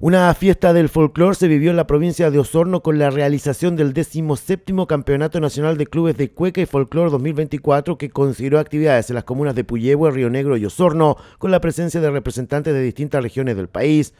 Una fiesta del folclore se vivió en la provincia de Osorno con la realización del 17 Campeonato Nacional de Clubes de Cueca y Folclore 2024 que consideró actividades en las comunas de Puyehue, Río Negro y Osorno con la presencia de representantes de distintas regiones del país.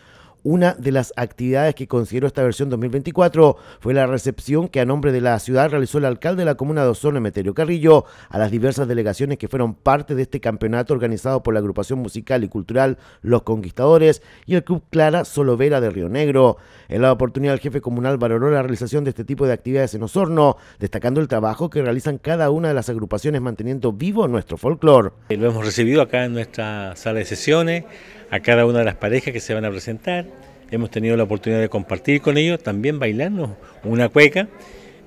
Una de las actividades que consideró esta versión 2024 fue la recepción que a nombre de la ciudad realizó el alcalde de la comuna de Osorno, Emeterio Carrillo, a las diversas delegaciones que fueron parte de este campeonato organizado por la agrupación musical y cultural Los Conquistadores y el Club Clara Solovera de Río Negro. En la oportunidad, el jefe comunal valoró la realización de este tipo de actividades en Osorno, destacando el trabajo que realizan cada una de las agrupaciones manteniendo vivo nuestro folclore. Lo hemos recibido acá en nuestra sala de sesiones, a cada una de las parejas que se van a presentar. Hemos tenido la oportunidad de compartir con ellos, también bailarnos una cueca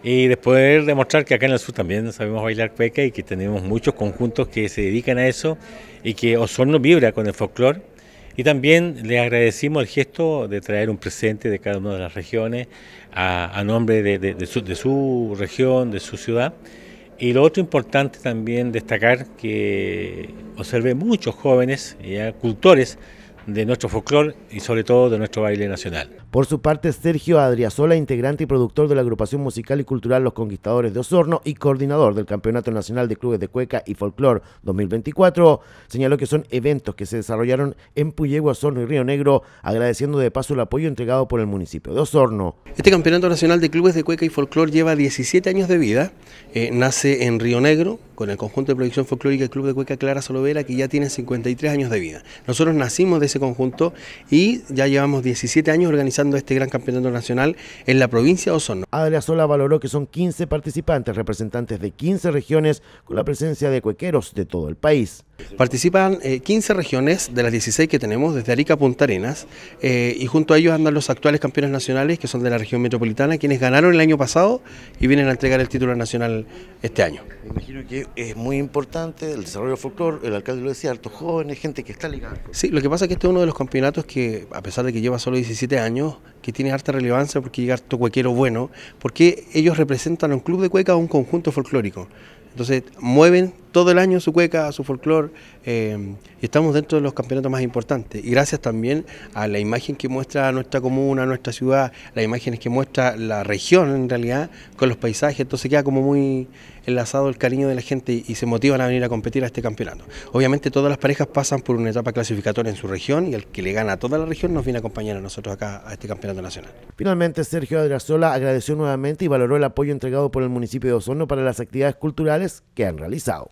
y después demostrar que acá en el sur también sabemos bailar cueca y que tenemos muchos conjuntos que se dedican a eso y que Osorno vibra con el folclore. Y también les agradecimos el gesto de traer un presente de cada una de las regiones a, nombre de, su, de su región, de su ciudad. Y lo otro importante también destacar que observé muchos jóvenes, ya, cultores, de nuestro folclore y sobre todo de nuestro baile nacional. Por su parte, Sergio Adriazola, integrante y productor de la agrupación musical y cultural Los Conquistadores de Osorno y coordinador del Campeonato Nacional de Clubes de Cueca y Folclore 2024, señaló que son eventos que se desarrollaron en Puyegua, Osorno y Río Negro, agradeciendo de paso el apoyo entregado por el municipio de Osorno. Este Campeonato Nacional de Clubes de Cueca y Folclore lleva 17 años de vida, eh, nace en Río Negro, con el conjunto de proyección folclórica del Club de Cueca Clara Solovera, que ya tiene 53 años de vida. Nosotros nacimos de ese conjunto y ya llevamos 17 años organizando este gran campeonato nacional en la provincia de Osorno. Adela Sola valoró que son 15 participantes, representantes de 15 regiones, con la presencia de cuequeros de todo el país. Participan 15 eh, regiones de las 16 que tenemos, desde Arica a Punta Arenas, eh, y junto a ellos andan los actuales campeones nacionales, que son de la región metropolitana, quienes ganaron el año pasado y vienen a entregar el título nacional este año. imagino que es muy importante el desarrollo del folclore, el alcalde lo decía, hartos jóvenes, gente que está ligada. Sí, lo que pasa es que este es uno de los campeonatos que, a pesar de que lleva solo 17 años, que tiene harta relevancia porque llega harto cuequero bueno, porque ellos representan a un club de cueca o un conjunto folclórico. Entonces mueven todo el año su cueca, su folclore, eh, y estamos dentro de los campeonatos más importantes. Y gracias también a la imagen que muestra nuestra comuna, nuestra ciudad, las imágenes que muestra la región en realidad, con los paisajes, entonces queda como muy enlazado el cariño de la gente y, se motivan a venir a competir a este campeonato. Obviamente todas las parejas pasan por una etapa clasificatoria en su región y el que le gana a toda la región nos viene a acompañar a nosotros acá a este campeonato nacional. Finalmente Sergio Adrazola agradeció nuevamente y valoró el apoyo entregado por el municipio de Osorno para las actividades culturales que han realizado.